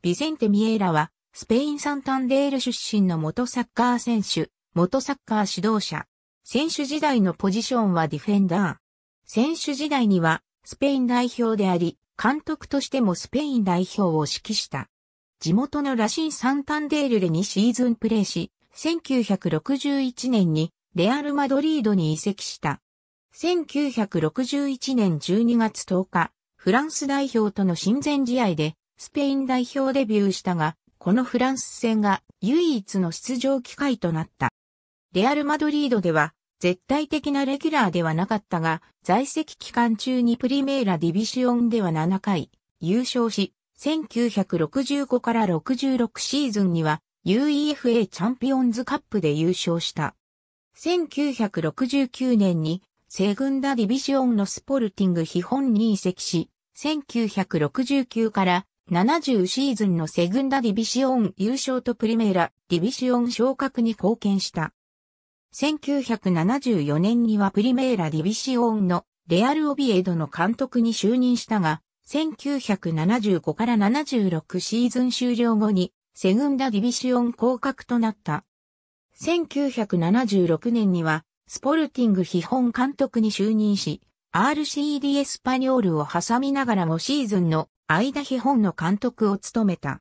ビセンテ・ミエーラは、スペイン・サンタンデール出身の元サッカー選手、元サッカー指導者。選手時代のポジションはディフェンダー。選手時代には、スペイン代表であり、監督としてもスペイン代表を指揮した。地元のラシン・サンタンデールで2シーズンプレーし、1961年にレアル・マドリードに移籍した。1961年12月10日、フランス代表との親善試合でスペイン代表デビューしたが、このフランス戦が唯一の出場機会となった。レアル・マドリードでは、絶対的なレギュラーではなかったが、在籍期間中にプリメーラ・ディビシオンでは7回、優勝し、1965から66シーズンには UEFA チャンピオンズカップで優勝した。1969年にセグンダ・ディビシオンのスポルティング基本に移籍し、1969から70シーズンのセグンダディビシオン優勝とプリメーラディビシオン昇格に貢献した。1974年にはプリメーラディビシオンのレアル・オビエドの監督に就任したが、1975から76シーズン終了後にセグンダディビシオン降格となった。1976年にはスポルティング基本監督に就任し、RCD エスパニョールを挟みながらもシーズンのダ・ヒ日本の監督を務めた。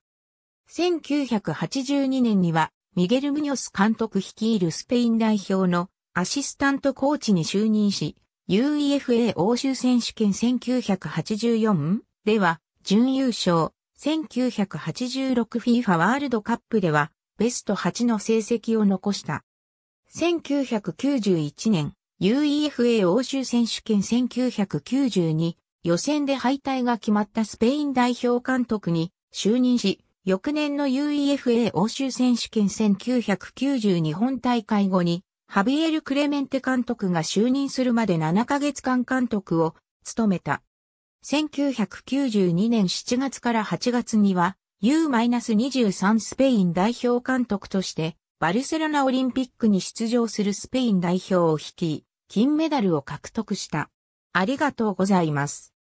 1982年には、ミゲル・ムニョス監督率いるスペイン代表のアシスタントコーチに就任し、UEFA 欧州選手権1984では準優勝、1986FIFA ワールドカップではベスト8の成績を残した。1991年 UEFA 欧州選手権1992予選で敗退が決まったスペイン代表監督に就任し、翌年の UEFA 欧州選手権1990日本大会後に、ハビエル・クレメンテ監督が就任するまで7ヶ月間監督を務めた。1992年7月から8月には U-23 スペイン代表監督としてバルセロナオリンピックに出場するスペイン代表を率い、金メダルを獲得した。ありがとうございます。